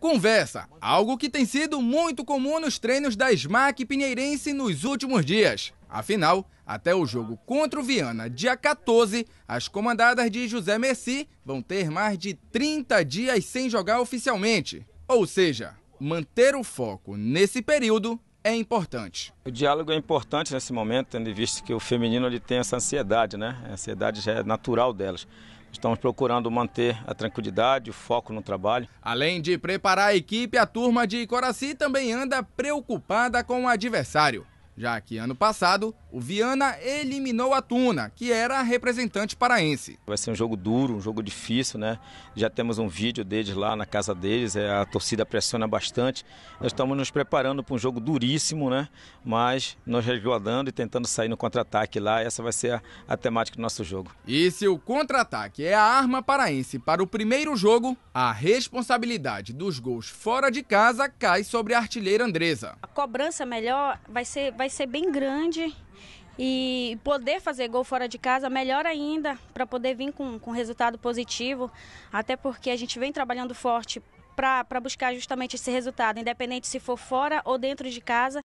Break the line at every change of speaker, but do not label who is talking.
Conversa, algo que tem sido muito comum nos treinos da SMAC Pinheirense nos últimos dias. Afinal, até o jogo contra o Viana, dia 14, as comandadas de José Messi vão ter mais de 30 dias sem jogar oficialmente. Ou seja, manter o foco nesse período é importante.
O diálogo é importante nesse momento, tendo visto que o feminino ele tem essa ansiedade, né? A ansiedade já é natural delas. Estamos procurando manter a tranquilidade, o foco no trabalho. Além
de preparar a equipe, a turma de Coraci também anda preocupada com o adversário já que ano passado o Viana eliminou a Tuna, que era a representante
paraense. Vai ser um jogo duro, um jogo difícil, né? Já temos um vídeo deles lá na casa deles, é, a torcida pressiona bastante. Nós estamos nos preparando para um jogo duríssimo, né? Mas nos resguardando e tentando sair no contra-ataque lá, essa vai ser a, a temática do nosso jogo. E
se o contra-ataque é a arma paraense para o primeiro jogo, a responsabilidade dos gols fora de casa cai sobre a artilheira Andresa. A
cobrança melhor vai ser vai vai ser bem grande e poder fazer gol fora de casa, melhor ainda, para poder vir com, com resultado positivo, até porque a gente vem trabalhando forte para buscar justamente esse resultado, independente se for fora ou dentro de casa.